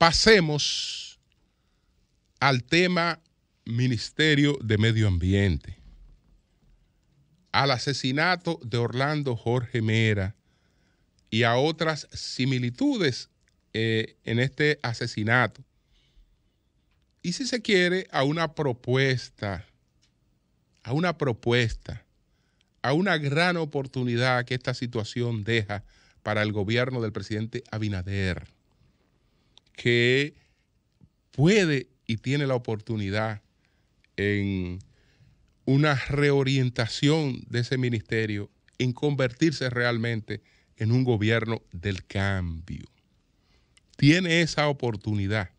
Pasemos al tema Ministerio de Medio Ambiente, al asesinato de Orlando Jorge Mera y a otras similitudes eh, en este asesinato. Y si se quiere, a una propuesta, a una propuesta, a una gran oportunidad que esta situación deja para el gobierno del presidente Abinader que puede y tiene la oportunidad en una reorientación de ese ministerio en convertirse realmente en un gobierno del cambio. Tiene esa oportunidad,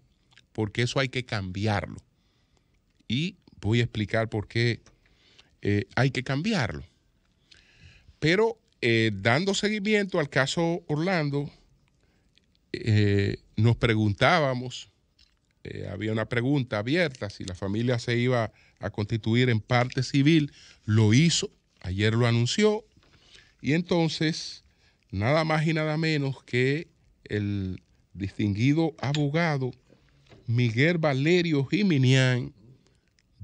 porque eso hay que cambiarlo. Y voy a explicar por qué eh, hay que cambiarlo. Pero eh, dando seguimiento al caso Orlando, eh, nos preguntábamos, eh, había una pregunta abierta, si la familia se iba a constituir en parte civil, lo hizo, ayer lo anunció, y entonces, nada más y nada menos que el distinguido abogado Miguel Valerio Jiminián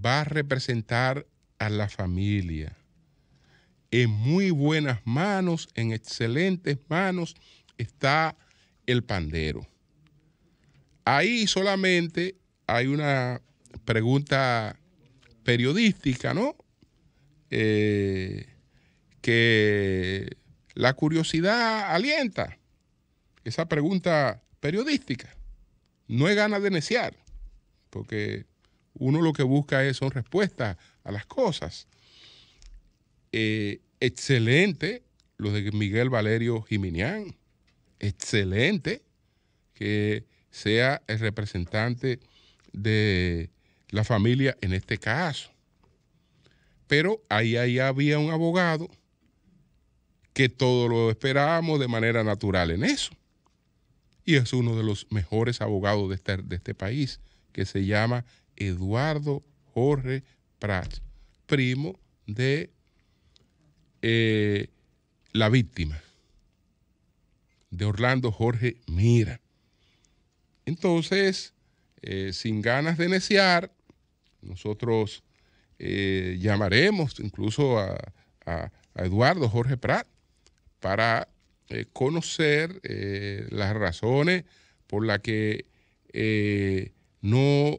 va a representar a la familia en muy buenas manos, en excelentes manos, está el pandero. Ahí solamente hay una pregunta periodística, ¿no? Eh, que la curiosidad alienta. Esa pregunta periodística. No es ganas de neciar, porque uno lo que busca es, son respuestas a las cosas. Eh, excelente lo de Miguel Valerio Jiminián excelente que sea el representante de la familia en este caso. Pero ahí, ahí había un abogado que todos lo esperábamos de manera natural en eso. Y es uno de los mejores abogados de este, de este país, que se llama Eduardo Jorge Prats, primo de eh, la víctima de Orlando Jorge Mira. Entonces, eh, sin ganas de neciar, nosotros eh, llamaremos incluso a, Eduardo Jorge Prat para eh, conocer las razones por las que no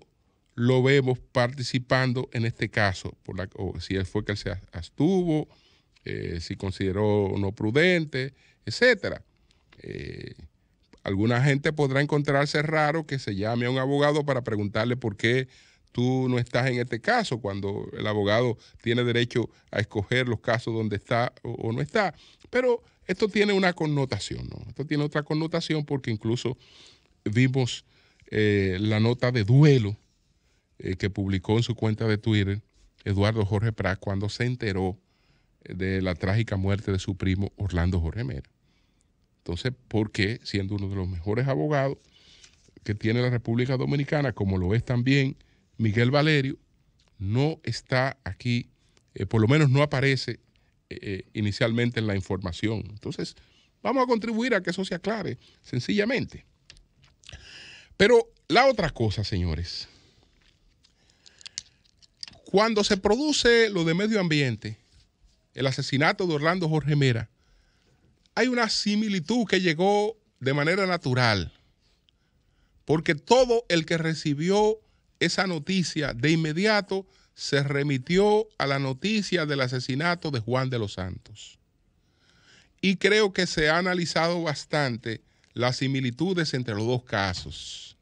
lo vemos participando en este caso, por la, o si él fue que se abstuvo, si consideró no prudente, etcétera. Eh, alguna gente podrá encontrarse raro que se llame a un abogado para preguntarle por qué tú no estás en este caso, cuando el abogado tiene derecho a escoger los casos donde está o, no está. Pero esto tiene una connotación, ¿no? Esto tiene otra connotación porque incluso vimos eh, la nota de duelo eh, que publicó en su cuenta de Twitter Eduardo Jorge Prat cuando se enteró de la trágica muerte de su primo Orlando Jorge Mera. Entonces, ¿por qué siendo uno de los mejores abogados que tiene la República Dominicana, como lo es también Miguel Valerio, no está aquí, eh, por lo menos no aparece eh, eh, inicialmente en la información? Entonces, vamos a contribuir a que eso se aclare, sencillamente. Pero la otra cosa, señores, cuando se produce lo de medio ambiente, el asesinato de Orlando Jorge Mera, hay una similitud que llegó de manera natural, porque todo el que recibió esa noticia de inmediato se remitió a la noticia del asesinato de Juan de los Santos. Y creo que se ha analizado bastante las similitudes entre los dos casos.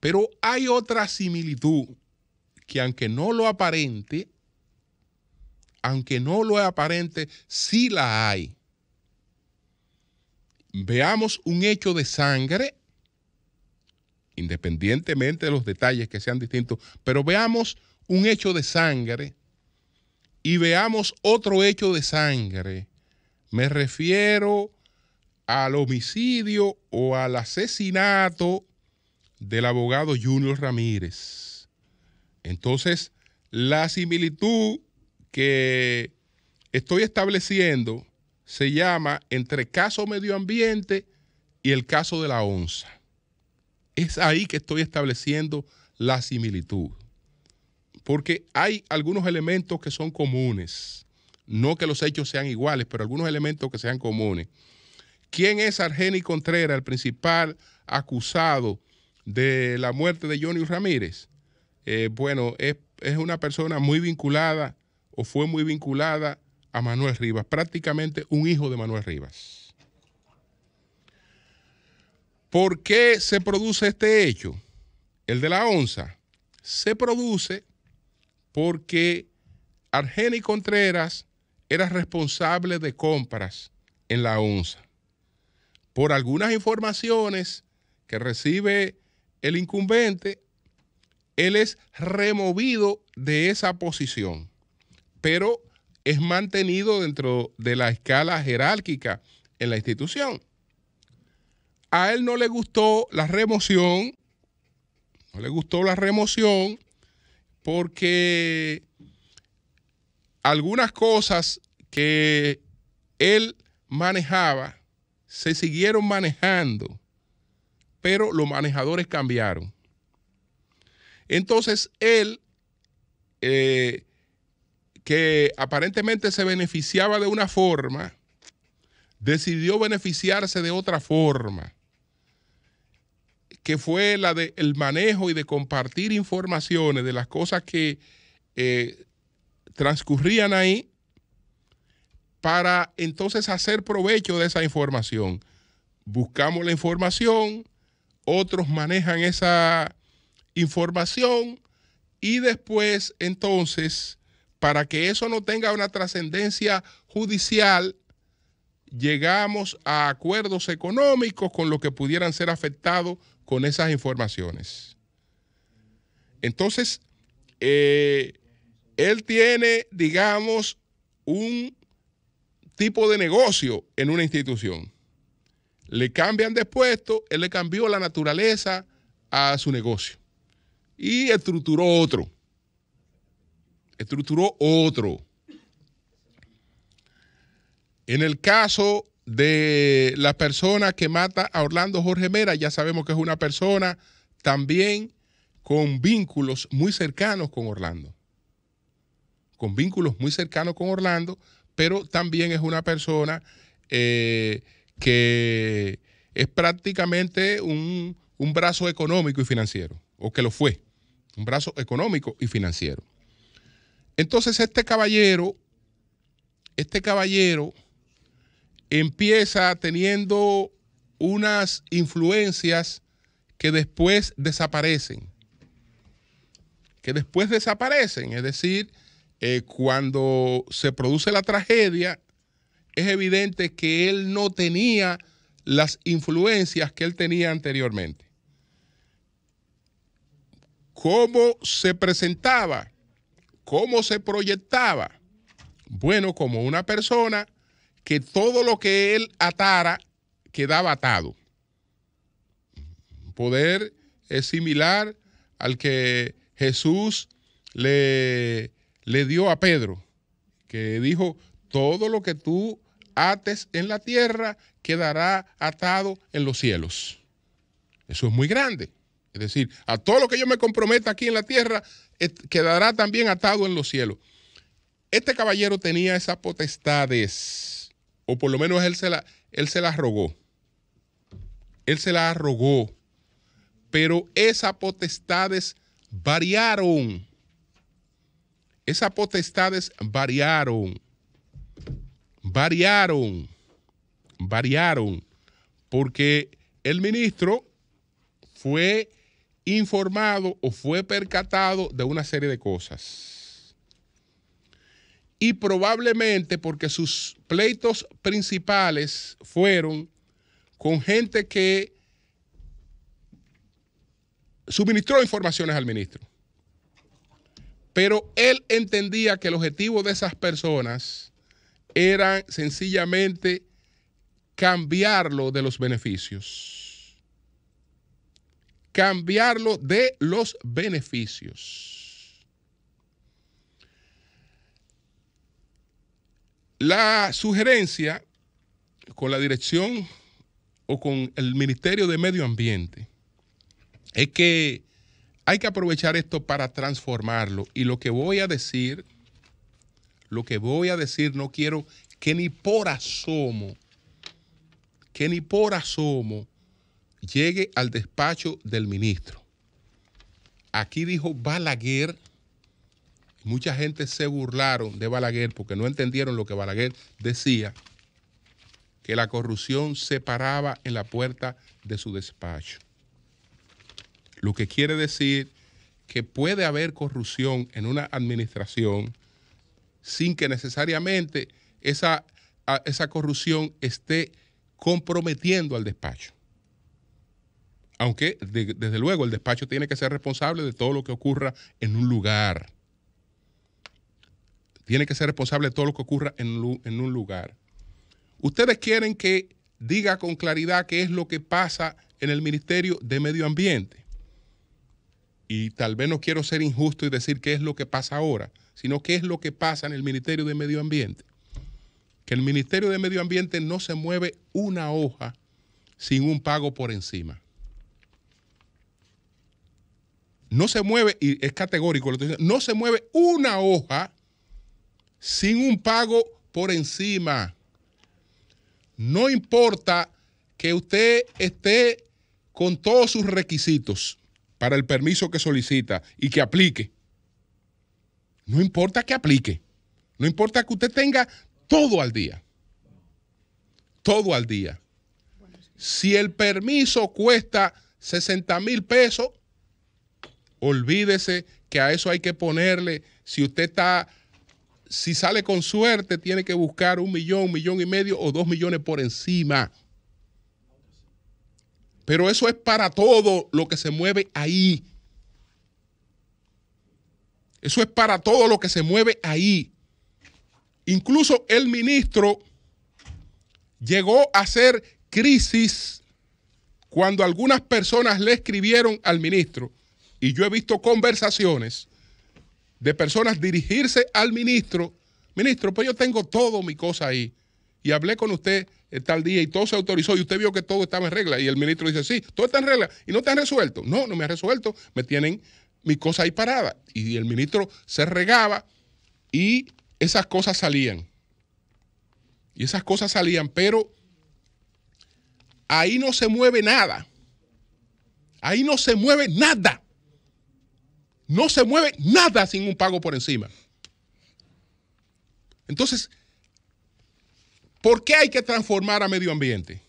Pero hay otra similitud que aunque no lo aparente, aunque no lo aparente, sí la hay veamos un hecho de sangre, independientemente de los detalles que sean distintos, pero veamos un hecho de sangre y veamos otro hecho de sangre, me refiero al homicidio o al asesinato del abogado Junior Ramírez. Entonces, la similitud que estoy estableciendo se llama Entre caso medio ambiente y el caso de la onza. Es ahí que estoy estableciendo la similitud. Porque hay algunos elementos que son comunes. No que los hechos sean iguales, pero algunos elementos que sean comunes. ¿Quién es Argeni Contreras, el principal acusado de la muerte de Johnny Ramírez? Eh, bueno, es, es una persona muy vinculada o fue muy vinculada a Manuel Rivas, prácticamente un hijo de Manuel Rivas. ¿Por qué se produce este hecho? El de la onza. Se produce porque Argeni Contreras era responsable de compras en la onza. Por algunas informaciones que recibe el incumbente, él es removido de esa posición. Pero es mantenido dentro de la escala jerárquica en la institución. A él no le gustó la remoción, no le gustó la remoción porque algunas cosas que él manejaba se siguieron manejando, pero los manejadores cambiaron. Entonces él eh, que aparentemente se beneficiaba de una forma, decidió beneficiarse de otra forma, que fue la del manejo y de compartir informaciones de las cosas que eh, transcurrían ahí para entonces hacer provecho de esa información. Buscamos la información, otros manejan esa información y después entonces para que eso no tenga una trascendencia judicial, llegamos a acuerdos económicos con los que pudieran ser afectados con esas informaciones. Entonces, eh, él tiene, digamos, un tipo de negocio en una institución. Le cambian de puesto, él le cambió la naturaleza a su negocio y estructuró otro estructuró otro. En el caso de la persona que mata a Orlando Jorge Mera, ya sabemos que es una persona también con vínculos muy cercanos con Orlando. Con vínculos muy cercanos con Orlando, pero también es una persona eh, que es prácticamente un brazo económico y financiero, o que lo fue, un brazo económico y financiero. Entonces este caballero, este caballero empieza teniendo unas influencias que después desaparecen. Que después desaparecen, es decir, eh, cuando se produce la tragedia, es evidente que él no tenía las influencias que él tenía anteriormente. ¿Cómo se presentaba? ¿Cómo se proyectaba? Bueno, como una persona que todo lo que él atara quedaba atado. Poder es similar al que Jesús le, le dio a Pedro, que dijo, todo lo que tú ates en la tierra quedará atado en los cielos. Eso es muy grande. Es decir, a todo lo que yo me comprometa aquí en la tierra, quedará también atado en los cielos. Este caballero tenía esas potestades, o por lo menos él se, la, él se las rogó. Él se las rogó, pero esas potestades variaron. Esas potestades variaron, variaron, variaron, porque el ministro fue informado o fue percatado de una serie de cosas. Y probablemente porque sus pleitos principales fueron con gente que suministró informaciones al ministro. Pero él entendía que el objetivo de esas personas era sencillamente cambiarlo de los beneficios cambiarlo de los beneficios. La sugerencia con la dirección o con el Ministerio de Medio Ambiente es que hay que aprovechar esto para transformarlo. Y lo que voy a decir, lo que voy a decir, no quiero que ni por asomo, que ni por asomo llegue al despacho del ministro. Aquí dijo Balaguer, mucha gente se burlaron de Balaguer porque no entendieron lo que Balaguer decía, que la corrupción se paraba en la puerta de su despacho. Lo que quiere decir que puede haber corrupción en una administración sin que necesariamente esa, esa corrupción esté comprometiendo al despacho. Aunque, desde luego, el despacho tiene que ser responsable de todo lo que ocurra en un lugar. Tiene que ser responsable de todo lo que ocurra en un lugar. Ustedes quieren que diga con claridad qué es lo que pasa en el Ministerio de Medio Ambiente. Y tal vez no quiero ser injusto y decir qué es lo que pasa ahora, sino qué es lo que pasa en el Ministerio de Medio Ambiente. Que el Ministerio de Medio Ambiente no se mueve una hoja sin un pago por encima no se mueve, y es categórico, no se mueve una hoja sin un pago por encima. No importa que usted esté con todos sus requisitos para el permiso que solicita y que aplique. No importa que aplique. No importa que usted tenga todo al día. Todo al día. Si el permiso cuesta 60 mil pesos, Olvídese que a eso hay que ponerle, si usted está, si sale con suerte, tiene que buscar un millón, un millón y medio o dos millones por encima. Pero eso es para todo lo que se mueve ahí. Eso es para todo lo que se mueve ahí. Incluso el ministro llegó a hacer crisis cuando algunas personas le escribieron al ministro y yo he visto conversaciones de personas dirigirse al ministro, ministro, pues yo tengo todo mi cosa ahí y hablé con usted eh, tal día y todo se autorizó y usted vio que todo estaba en regla y el ministro dice, sí, todo está en regla y no te han resuelto. No, no me han resuelto, me tienen mi cosa ahí parada. Y el ministro se regaba y esas cosas salían. Y esas cosas salían, pero ahí no se mueve nada. Ahí no se mueve nada no se mueve nada sin un pago por encima. Entonces, ¿por qué hay que transformar a medio ambiente?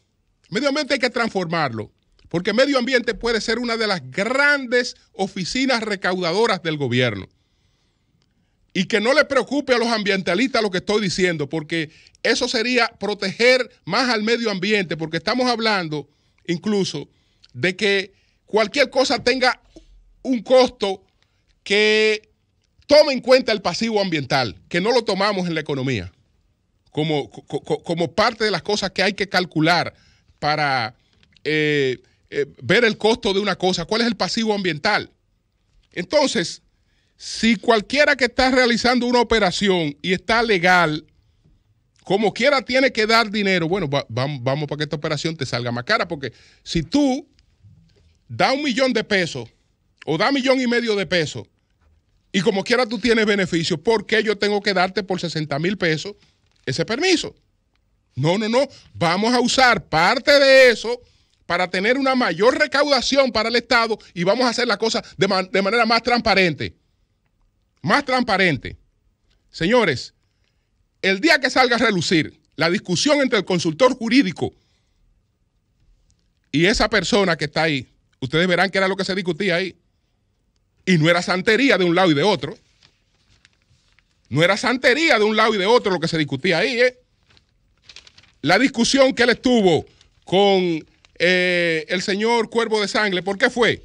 Medio ambiente hay que transformarlo, porque medio ambiente puede ser una de las grandes oficinas recaudadoras del gobierno. Y que no le preocupe a los ambientalistas lo que estoy diciendo, porque eso sería proteger más al medio ambiente, porque estamos hablando incluso de que cualquier cosa tenga un costo que tome en cuenta el pasivo ambiental, que no lo tomamos en la economía, como, parte de las cosas que hay que calcular para eh, eh, ver el costo de una cosa, cuál es el pasivo ambiental. Entonces, si cualquiera que está realizando una operación y está legal, como quiera tiene que dar dinero, bueno, vamos para que esta operación te salga más cara, porque si tú da un millón de pesos o da un millón y medio de pesos y como quiera tú tienes beneficio, ¿por qué yo tengo que darte por 60 mil pesos ese permiso? No, no, no. Vamos a usar parte de eso para tener una mayor recaudación para el Estado y vamos a hacer la cosa de, de manera más transparente. Más transparente. Señores, el día que salga a relucir la discusión entre el consultor jurídico y esa persona que está ahí, ustedes verán qué era lo que se discutía ahí. Y no era santería de un lado y de otro. No era santería de un lado y de otro lo que se discutía ahí. ¿eh? La discusión que él estuvo con eh, el señor Cuervo de Sangre, ¿por qué fue?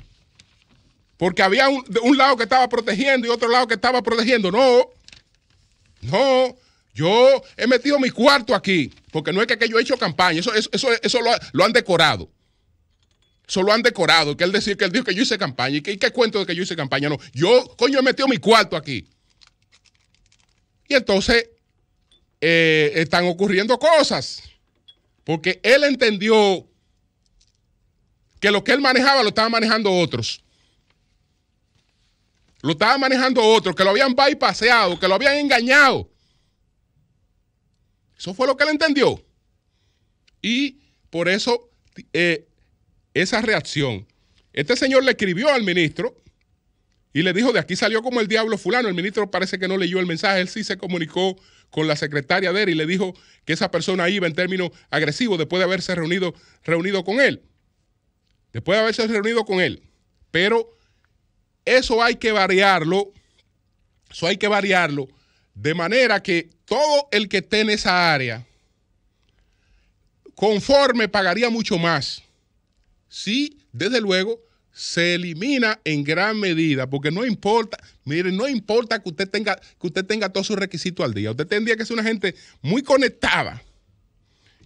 Porque había un, lado que estaba protegiendo y otro lado que estaba protegiendo. No, no, yo he metido mi cuarto aquí, porque no es que, yo he hecho campaña, eso, eso, eso, lo han decorado. Solo han decorado, que él decía que él dijo que yo hice campaña. ¿Y qué, cuento de que yo hice campaña? No, yo, coño, he metido mi cuarto aquí. Y entonces eh, están ocurriendo cosas. Porque él entendió que lo que él manejaba lo estaban manejando otros. Lo estaban manejando otros, que lo habían bypaseado, que lo habían engañado. Eso fue lo que él entendió. Y por eso eh, esa reacción. Este señor le escribió al ministro y le dijo, de aquí salió como el diablo fulano. El ministro parece que no leyó el mensaje, él sí se comunicó con la secretaria de él y le dijo que esa persona iba en términos agresivos después de haberse reunido, reunido con él. Después de haberse reunido con él. Pero eso hay que variarlo, eso hay que variarlo de manera que todo el que esté en esa área, conforme pagaría mucho más sí, desde luego, se elimina en gran medida, porque no importa, miren, no importa que usted tenga, que usted tenga todos sus requisitos al día. Usted tendría que ser una gente muy conectada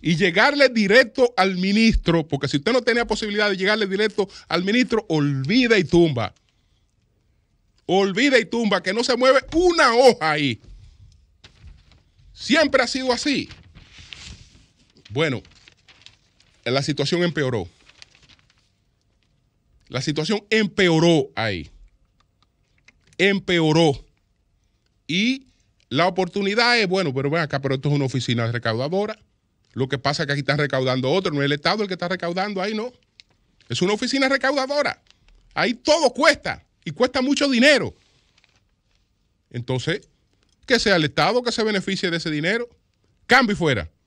y llegarle directo al ministro, porque si usted no tenía posibilidad de llegarle directo al ministro, olvida y tumba. Olvida y tumba, que no se mueve una hoja ahí. Siempre ha sido así. Bueno, la situación empeoró la situación empeoró ahí. Empeoró. Y la oportunidad es, bueno, pero ven acá, pero esto es una oficina recaudadora. Lo que pasa es que aquí están recaudando otro, no es el Estado el que está recaudando, ahí no. Es una oficina recaudadora. Ahí todo cuesta y cuesta mucho dinero. Entonces, que sea el Estado que se beneficie de ese dinero. Cambio y fuera.